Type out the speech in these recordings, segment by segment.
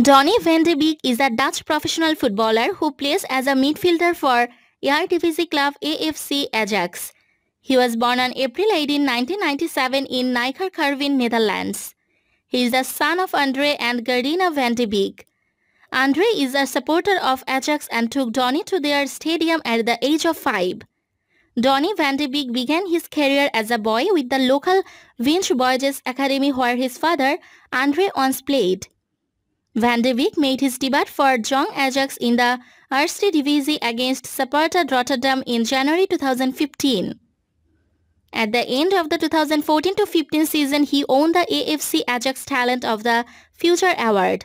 Donny van de Beek is a Dutch professional footballer who plays as a midfielder for Eredivisie club AFC Ajax. He was born on April 18, 1997 in Nijkerkerwin, Netherlands. He is the son of Andre and Gardina van de Beek. Andre is a supporter of Ajax and took Donny to their stadium at the age of 5. Donny van de Beek began his career as a boy with the local Vinch Academy where his father, Andre, once played. Van de Beek made his debut for Jong Ajax in the Eerste Divisie against Sparta Rotterdam in January 2015. At the end of the 2014-15 season, he won the AFC Ajax Talent of the Future Award.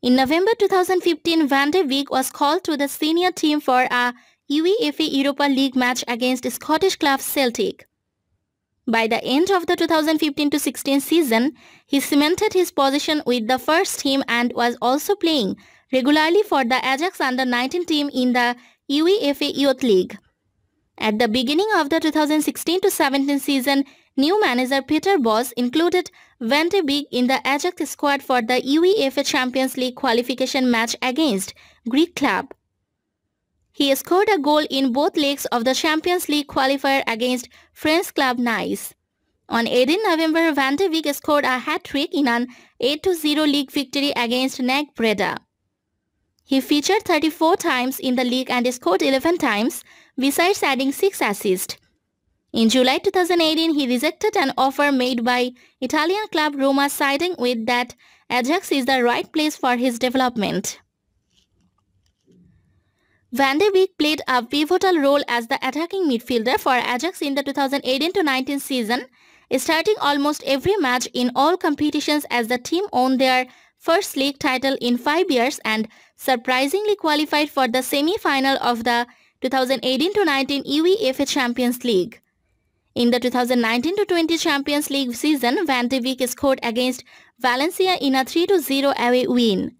In November 2015, Van de Beek was called to the senior team for a UEFA Europa League match against Scottish club Celtic. By the end of the 2015-16 season, he cemented his position with the first team and was also playing regularly for the Ajax under-19 team in the UEFA Youth League. At the beginning of the 2016-17 season, new manager Peter Boss included Van Big in the Ajax squad for the UEFA Champions League qualification match against Greek club. He scored a goal in both legs of the Champions League qualifier against French club Nice. On 18 November, Van de Beek scored a hat-trick in an 8-0 league victory against Nag Breda. He featured 34 times in the league and scored 11 times, besides adding 6 assists. In July 2018, he rejected an offer made by Italian club Roma siding with that Ajax is the right place for his development. Van de Beek played a pivotal role as the attacking midfielder for Ajax in the 2018-19 season, starting almost every match in all competitions as the team won their first league title in five years and surprisingly qualified for the semi-final of the 2018-19 UEFA Champions League. In the 2019-20 Champions League season, Van de Beek scored against Valencia in a 3-0 away win.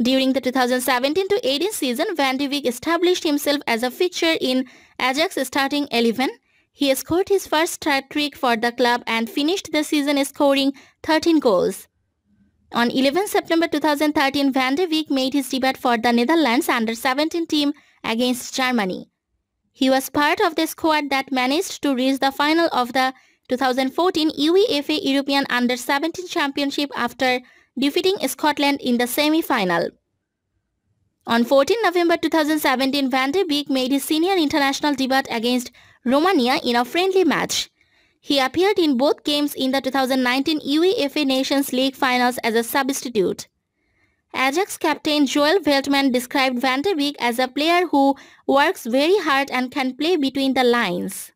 During the 2017-18 season, Van de Beek established himself as a fixture in Ajax starting 11. He scored his first hat-trick for the club and finished the season scoring 13 goals. On 11 September 2013, Van de Beek made his debut for the Netherlands under-17 team against Germany. He was part of the squad that managed to reach the final of the 2014 UEFA European Under-17 Championship after defeating Scotland in the semi-final. On 14 November 2017, Van de Beek made his senior international debut against Romania in a friendly match. He appeared in both games in the 2019 UEFA Nations League finals as a substitute. Ajax captain Joel Veltman described Van de Beek as a player who works very hard and can play between the lines.